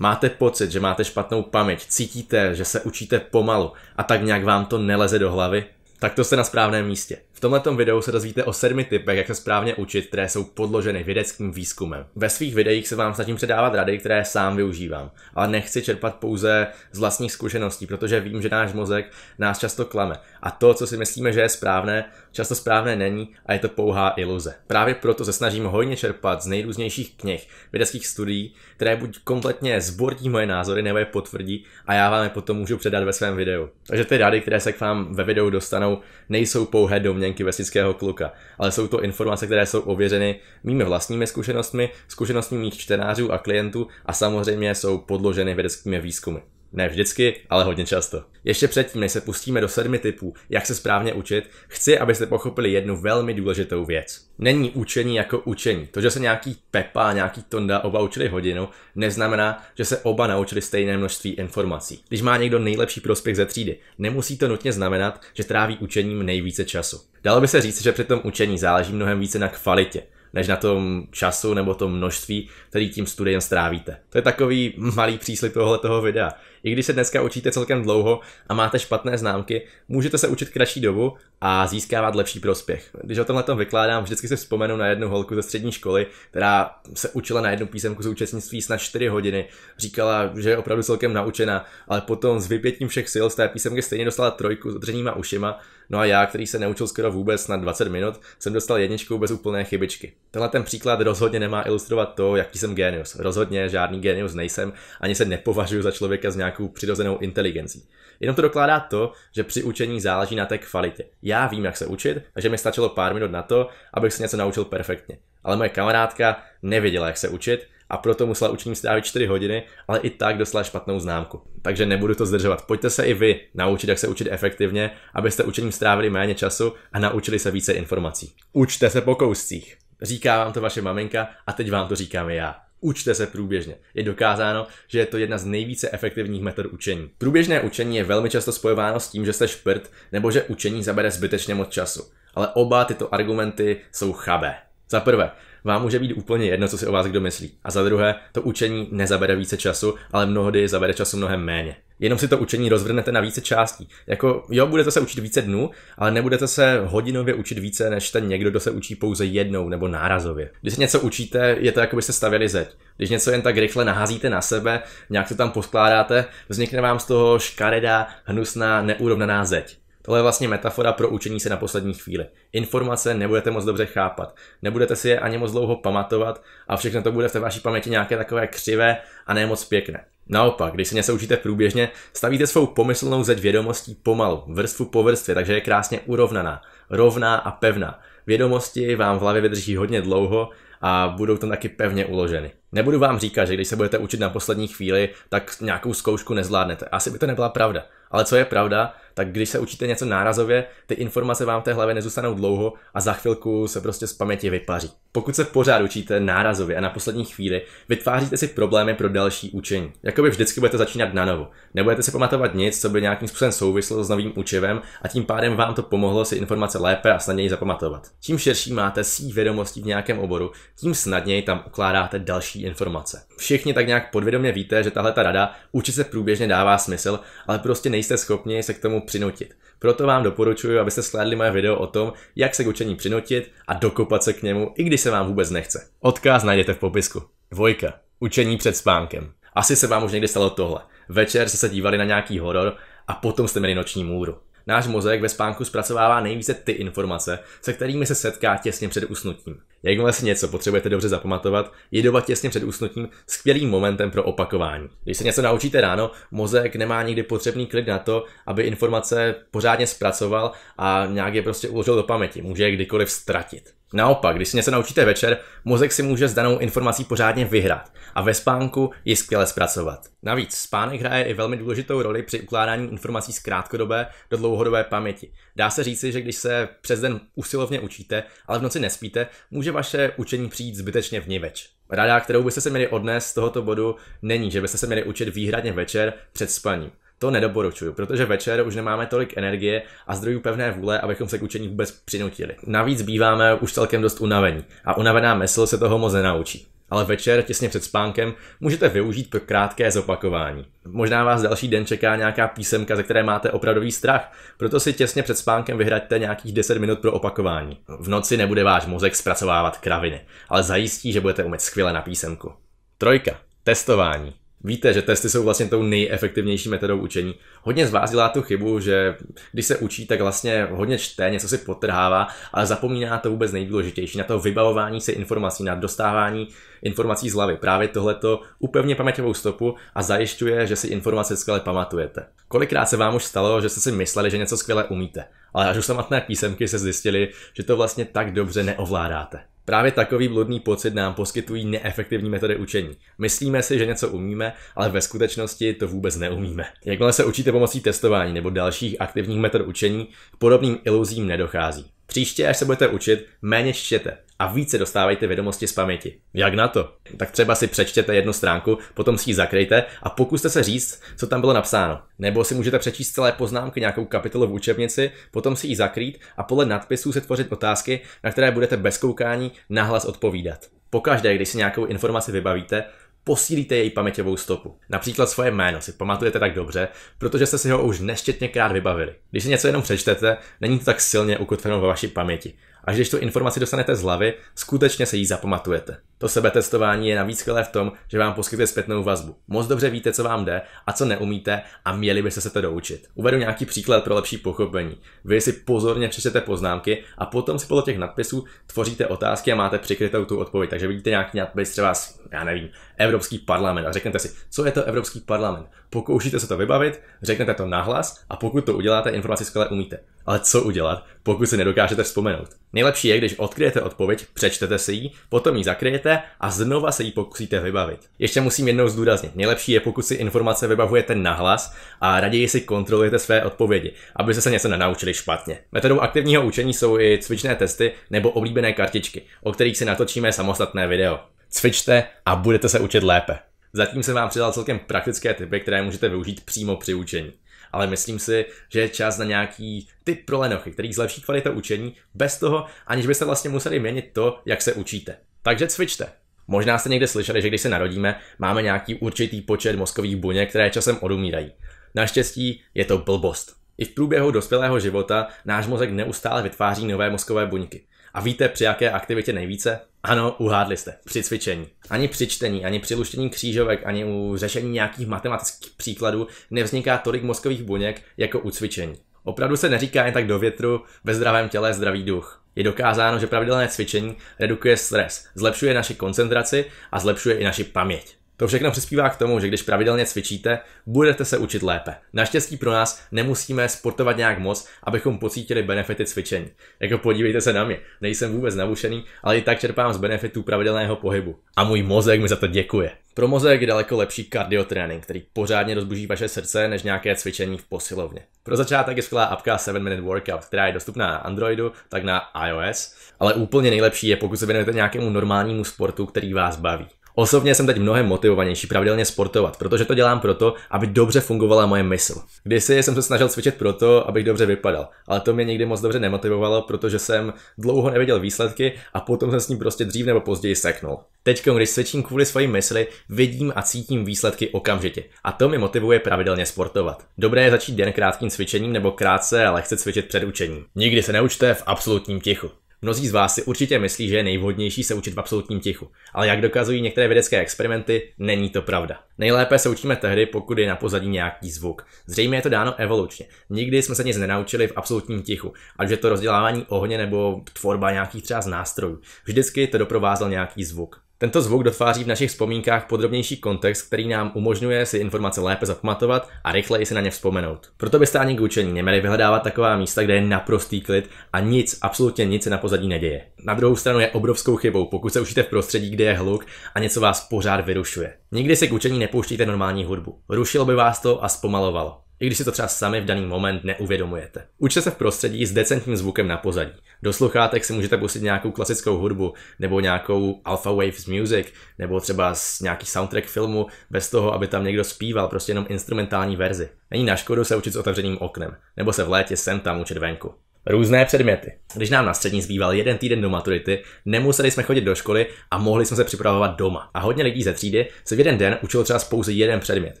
Máte pocit, že máte špatnou paměť, cítíte, že se učíte pomalu a tak nějak vám to neleze do hlavy? Tak to jste na správném místě. V tomto videu se dozvíte o sedmi typech, jak se správně učit, které jsou podloženy vědeckým výzkumem. Ve svých videích se vám snažím předávat rady, které sám využívám, ale nechci čerpat pouze z vlastních zkušeností, protože vím, že náš mozek nás často klame a to, co si myslíme, že je správné, často správné není a je to pouhá iluze. Právě proto se snažím hojně čerpat z nejrůznějších knih, vědeckých studií, které buď kompletně zbordí moje názory nebo je potvrdí a já vám je potom můžu předat ve svém videu. Takže ty rady, které se k vám ve videu dostanou, nejsou pouhé domě domněnky vesnického kluka, ale jsou to informace, které jsou ověřeny mými vlastními zkušenostmi, zkušenostmi mých čtenářů a klientů a samozřejmě jsou podloženy vědeckými výzkumy. Ne vždycky, ale hodně často. Ještě předtím, než se pustíme do sedmi typů, jak se správně učit, chci, abyste pochopili jednu velmi důležitou věc. Není učení jako učení. To, že se nějaký Pepa a nějaký Tonda oba učili hodinu, neznamená, že se oba naučili stejné množství informací. Když má někdo nejlepší prospěch ze třídy, nemusí to nutně znamenat, že tráví učením nejvíce času. Dalo by se říct, že při tom učení záleží mnohem více na kvalitě než na tom času nebo tom množství, který tím studiem strávíte. To je takový malý příslip tohoto videa. I když se dneska učíte celkem dlouho a máte špatné známky, můžete se učit kratší dobu a získávat lepší prospěch. Když o tomhle tom vykládám, vždycky si vzpomenu na jednu holku ze střední školy, která se učila na jednu písemku z účastnictví snad 4 hodiny. Říkala, že je opravdu celkem naučena, ale potom s vypětím všech sil z té písemky stejně dostala trojku s drženíma ušima. No a já, který se neučil skoro vůbec na 20 minut, jsem dostal jedničku bez úplné chybičky. Tenhle ten příklad rozhodně nemá ilustrovat to, jaký jsem genius. Rozhodně žádný genius nejsem, ani se nepovažuji za člověka s nějakou přirozenou inteligencí. Jenom to dokládá to, že při učení záleží na té kvalitě. Já vím, jak se učit, takže mi stačilo pár minut na to, abych se něco naučil perfektně. Ale moje kamarádka nevěděla, jak se učit, a proto musela učením strávit 4 hodiny, ale i tak dostala špatnou známku. Takže nebudu to zdržovat. Pojďte se i vy naučit, jak se učit efektivně, abyste učením strávili méně času a naučili se více informací. Učte se po kouscích. Říká vám to vaše maminka a teď vám to říkám já. Učte se průběžně. Je dokázáno, že je to jedna z nejvíce efektivních metod učení. Průběžné učení je velmi často spojováno s tím, že jste šprt nebo že učení zabere zbytečně moc času. Ale oba tyto argumenty jsou chabé. Za prvé, vám může být úplně jedno, co si o vás kdo myslí. A za druhé, to učení nezabere více času, ale mnohdy zabere času mnohem méně. Jenom si to učení rozvrnete na více částí. Jako jo, budete se učit více dnů, ale nebudete se hodinově učit více než ten někdo, kdo se učí pouze jednou nebo nárazově. Když se něco učíte, je to jako byste stavěli zeď. Když něco jen tak rychle naházíte na sebe, nějak to tam poskládáte, vznikne vám z toho škaredá, hnusná, neurovnaná zeď. Tohle je vlastně metafora pro učení se na poslední chvíli. Informace nebudete moc dobře chápat, nebudete si je ani moc dlouho pamatovat a všechno to bude v té vaší paměti nějaké takové křivé a ne moc pěkné. Naopak, když se něco učíte průběžně, stavíte svou pomyslnou zeď vědomostí pomalu, vrstvu po vrstvě, takže je krásně urovnaná, rovná a pevná. Vědomosti vám v hlavě vydrží hodně dlouho a budou tam taky pevně uloženy. Nebudu vám říkat, že když se budete učit na poslední chvíli, tak nějakou zkoušku nezvládnete. Asi by to nebyla pravda. Ale co je pravda, tak když se učíte něco nárazově, ty informace vám v té hlavě nezůstanou dlouho a za chvilku se prostě z paměti vypaří. Pokud se pořád učíte nárazově a na poslední chvíli, vytváříte si problémy pro další učení. Jakoby vždycky budete začínat na novo. Nebudete si pamatovat nic, co by nějakým způsobem souvislo s novým učivem a tím pádem vám to pomohlo si informace lépe a snadněji zapamatovat. Čím širší máte síť vědomostí v nějakém oboru, tím snadněji tam ukládáte další další informace. Všichni tak nějak podvědomě víte, že tahle ta rada učit se průběžně dává smysl, ale prostě nejste schopni se k tomu přinutit. Proto vám doporučuji, abyste sledli moje video o tom, jak se k učení přinutit a dokopat se k němu, i když se vám vůbec nechce. Odkaz najdete v popisku. Dvojka. Učení před spánkem. Asi se vám už někdy stalo tohle. Večer jste se dívali na nějaký horor a potom jste měli noční můru. Náš mozek ve spánku zpracovává nejvíce ty informace, se kterými se setká těsně před usnutím. Jakmile si něco potřebujete dobře zapamatovat, je doba těsně před usnutím skvělým momentem pro opakování. Když se něco naučíte ráno, mozek nemá nikdy potřebný klid na to, aby informace pořádně zpracoval a nějak je prostě uložil do paměti. Může je kdykoliv ztratit. Naopak, když si něco naučíte večer, mozek si může s danou informací pořádně vyhrát a ve spánku ji skvěle zpracovat. Navíc spánek hraje i velmi důležitou roli při ukládání informací z krátkodobé do dlouhodobé paměti. Dá se říci, že když se přes den usilovně učíte, ale v noci nespíte, může vaše učení přijít zbytečně vniveč. Rada, kterou byste se měli odnést z tohoto bodu, není, že byste se měli učit výhradně večer před spaním to nedoporučuju, protože večer už nemáme tolik energie a zdrojů pevné vůle, abychom se k učení vůbec přinutili. Navíc býváme už celkem dost unavení a unavená mysl se toho moc nenaučí ale večer těsně před spánkem můžete využít pro krátké zopakování. Možná vás další den čeká nějaká písemka, ze které máte opravdový strach, proto si těsně před spánkem vyhraďte nějakých 10 minut pro opakování. V noci nebude váš mozek zpracovávat kraviny, ale zajistí, že budete umět skvěle na písemku. Trojka. Testování. Víte, že testy jsou vlastně tou nejefektivnější metodou učení. Hodně z vás dělá tu chybu, že když se učí, tak vlastně hodně čte, něco si potrhává, ale zapomíná to vůbec nejdůležitější, na to vybavování se informací, na dostávání informací z hlavy. Právě tohleto upevně paměťovou stopu a zajišťuje, že si informace skvěle pamatujete. Kolikrát se vám už stalo, že jste si mysleli, že něco skvěle umíte, ale až u samotné písemky se zjistili, že to vlastně tak dobře neovládáte. Právě takový bludný pocit nám poskytují neefektivní metody učení. Myslíme si, že něco umíme, ale ve skutečnosti to vůbec neumíme. Jakmile se učíte pomocí testování nebo dalších aktivních metod učení, k podobným iluzím nedochází. Příště, až se budete učit, méně čtěte, a více dostávajte vědomosti z paměti. Jak na to? Tak třeba si přečtěte jednu stránku, potom si ji zakryjte a pokuste se říct, co tam bylo napsáno. Nebo si můžete přečíst celé poznámky nějakou kapitolu v učebnici, potom si ji zakrýt a podle nadpisů se tvořit otázky, na které budete bez koukání nahlas odpovídat. Pokaždé, když si nějakou informaci vybavíte, posílíte její paměťovou stopu. Například svoje jméno si pamatujete tak dobře, protože jste si ho už neštětněkrát vybavili. Když si něco jenom přečtete, není to tak silně ukotveno ve vaší paměti. Až když tu informaci dostanete z hlavy, skutečně se jí zapamatujete. To sebetestování je navíc skvělé v tom, že vám poskytuje zpětnou vazbu. Moc dobře víte, co vám jde a co neumíte a měli byste se to doučit. Uvedu nějaký příklad pro lepší pochopení. Vy si pozorně přečtete poznámky a potom si podle těch nadpisů tvoříte otázky a máte přikrytou tu odpověď. Takže vidíte nějaký nadpis třeba, z, já nevím, Evropský parlament a řeknete si, co je to Evropský parlament. Pokoušíte se to vybavit, řeknete to nahlas a pokud to uděláte, informaci skvěle umíte ale co udělat, pokud si nedokážete vzpomenout? Nejlepší je, když odkryjete odpověď, přečtete si ji, potom ji zakryjete a znova se ji pokusíte vybavit. Ještě musím jednou zdůraznit, nejlepší je, pokud si informace vybavujete nahlas a raději si kontrolujete své odpovědi, aby se něco nenaučili špatně. Metodou aktivního učení jsou i cvičné testy nebo oblíbené kartičky, o kterých si natočíme samostatné video. Cvičte a budete se učit lépe. Zatím jsem vám přidal celkem praktické typy, které můžete využít přímo při učení ale myslím si, že je čas na nějaký typ pro lenochy, který zlepší kvalitu učení bez toho, aniž byste vlastně museli měnit to, jak se učíte. Takže cvičte. Možná jste někde slyšeli, že když se narodíme, máme nějaký určitý počet mozkových buněk, které časem odumírají. Naštěstí je to blbost. I v průběhu dospělého života náš mozek neustále vytváří nové mozkové buňky. A víte, při jaké aktivitě nejvíce? Ano, uhádli jste. Při cvičení. Ani při čtení, ani při luštění křížovek, ani u řešení nějakých matematických příkladů nevzniká tolik mozkových buněk jako u cvičení. Opravdu se neříká jen tak do větru, ve zdravém těle zdravý duch. Je dokázáno, že pravidelné cvičení redukuje stres, zlepšuje naši koncentraci a zlepšuje i naši paměť. To všechno přispívá k tomu, že když pravidelně cvičíte, budete se učit lépe. Naštěstí pro nás nemusíme sportovat nějak moc, abychom pocítili benefity cvičení. Jako podívejte se na mě, nejsem vůbec navušený, ale i tak čerpám z benefitů pravidelného pohybu. A můj mozek mi za to děkuje. Pro mozek je daleko lepší kardiotrénink, který pořádně rozbuží vaše srdce než nějaké cvičení v posilovně. Pro začátek je skvělá apka 7 Minute Workout, která je dostupná na Androidu, tak na iOS, ale úplně nejlepší je, pokud se věnujete nějakému normálnímu sportu, který vás baví. Osobně jsem teď mnohem motivovanější pravidelně sportovat, protože to dělám proto, aby dobře fungovala moje mysl. Kdysi jsem se snažil cvičit proto, abych dobře vypadal, ale to mě nikdy moc dobře nemotivovalo, protože jsem dlouho neviděl výsledky a potom jsem s ním prostě dřív nebo později seknul. Teď, když cvičím kvůli své mysli, vidím a cítím výsledky okamžitě. A to mě motivuje pravidelně sportovat. Dobré je začít den krátkým cvičením nebo krátce, ale chce cvičit před učením. Nikdy se neučte v absolutním tichu. Mnozí z vás si určitě myslí, že je nejvhodnější se učit v absolutním tichu, ale jak dokazují některé vědecké experimenty, není to pravda. Nejlépe se učíme tehdy, pokud je na pozadí nějaký zvuk. Zřejmě je to dáno evolučně. Nikdy jsme se nic nenaučili v absolutním tichu, ať je to rozdělávání ohně nebo tvorba nějakých třeba z nástrojů. Vždycky to doprovázel nějaký zvuk. Tento zvuk dotváří v našich vzpomínkách podrobnější kontext, který nám umožňuje si informace lépe zapamatovat a rychleji si na ně vzpomenout. Proto byste ani k učení neměli vyhledávat taková místa, kde je naprostý klid a nic, absolutně nic se na pozadí neděje. Na druhou stranu je obrovskou chybou, pokud se učíte v prostředí, kde je hluk a něco vás pořád vyrušuje. Nikdy si k učení nepouštíte normální hudbu. Rušilo by vás to a zpomalovalo i když si to třeba sami v daný moment neuvědomujete. Učte se v prostředí s decentním zvukem na pozadí. Do sluchátek si můžete pustit nějakou klasickou hudbu, nebo nějakou Alpha Waves Music, nebo třeba z nějaký soundtrack filmu, bez toho, aby tam někdo zpíval, prostě jenom instrumentální verzi. Není na škodu se učit s otevřeným oknem, nebo se v létě sem tam učit venku různé předměty. Když nám na střední zbýval jeden týden do maturity, nemuseli jsme chodit do školy a mohli jsme se připravovat doma. A hodně lidí ze třídy se v jeden den učilo třeba pouze jeden předmět.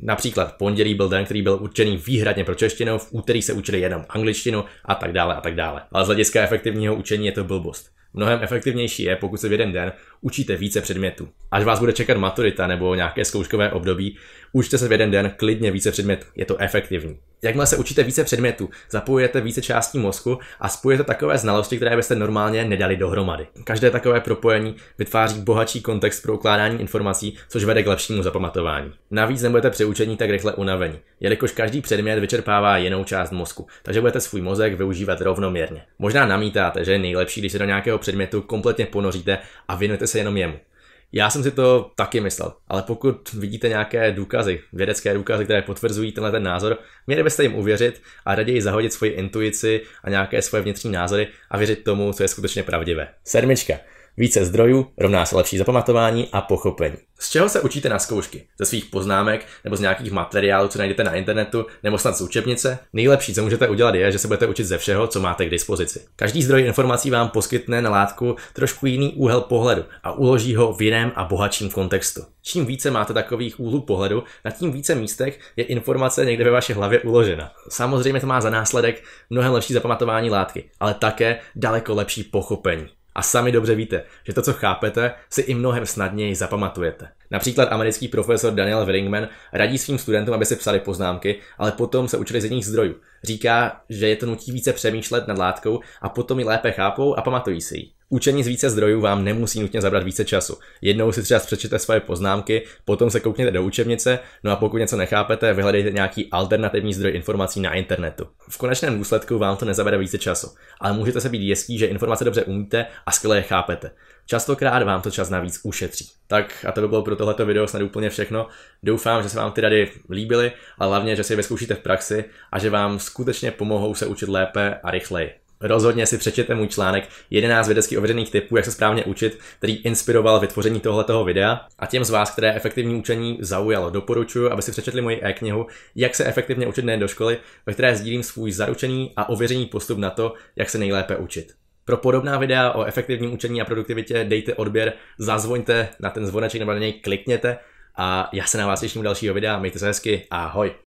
Například pondělí byl den, který byl určený výhradně pro češtinu, v úterý se učili jenom angličtinu a tak dále a tak dále. Ale z hlediska efektivního učení je to blbost. Mnohem efektivnější je, pokud se v jeden den učíte více předmětů. Až vás bude čekat maturita nebo nějaké zkouškové období, učte se v jeden den klidně více předmětů. Je to efektivní jakmile se učíte více předmětů, zapojujete více částí mozku a spojujete takové znalosti, které byste normálně nedali dohromady. Každé takové propojení vytváří bohatší kontext pro ukládání informací, což vede k lepšímu zapamatování. Navíc nebudete při učení tak rychle unavení, jelikož každý předmět vyčerpává jinou část mozku, takže budete svůj mozek využívat rovnoměrně. Možná namítáte, že je nejlepší, když se do nějakého předmětu kompletně ponoříte a věnujete se jenom jemu. Já jsem si to taky myslel, ale pokud vidíte nějaké důkazy, vědecké důkazy, které potvrzují tenhle ten názor, měli byste jim uvěřit a raději zahodit svoji intuici a nějaké svoje vnitřní názory a věřit tomu, co je skutečně pravdivé. Sedmička. Více zdrojů rovná se lepší zapamatování a pochopení. Z čeho se učíte na zkoušky? Ze svých poznámek nebo z nějakých materiálů, co najdete na internetu, nebo snad z učebnice? Nejlepší, co můžete udělat, je, že se budete učit ze všeho, co máte k dispozici. Každý zdroj informací vám poskytne na látku trošku jiný úhel pohledu a uloží ho v jiném a bohatším kontextu. Čím více máte takových úhlů pohledu, na tím více místech je informace někde ve vaší hlavě uložena. Samozřejmě to má za následek mnohem lepší zapamatování látky, ale také daleko lepší pochopení. A sami dobře víte, že to, co chápete, si i mnohem snadněji zapamatujete. Například americký profesor Daniel Willingman radí svým studentům, aby si psali poznámky, ale potom se učili z jiných zdrojů. Říká, že je to nutí více přemýšlet nad látkou a potom ji lépe chápou a pamatují si ji. Učení z více zdrojů vám nemusí nutně zabrat více času. Jednou si třeba přečtěte svoje poznámky, potom se koukněte do učebnice, no a pokud něco nechápete, vyhledejte nějaký alternativní zdroj informací na internetu. V konečném důsledku vám to nezabere více času, ale můžete se být jistí, že informace dobře umíte a skvěle je chápete. Častokrát vám to čas navíc ušetří. Tak a to by bylo pro tohleto video snad úplně všechno. Doufám, že se vám ty rady líbily a hlavně, že si je vyzkoušíte v praxi a že vám skutečně pomohou se učit lépe a rychleji. Rozhodně si přečtěte můj článek 11 vědecky ověřených typů, jak se správně učit, který inspiroval vytvoření tohoto videa. A těm z vás, které efektivní učení zaujalo, doporučuji, aby si přečetli moji e-knihu Jak se efektivně učit nejen do školy, ve které sdílím svůj zaručený a ověřený postup na to, jak se nejlépe učit. Pro podobná videa o efektivním učení a produktivitě dejte odběr, zazvoňte na ten zvoneček nebo na něj klikněte a já se na vás těším dalšího videa, mějte se hezky, ahoj!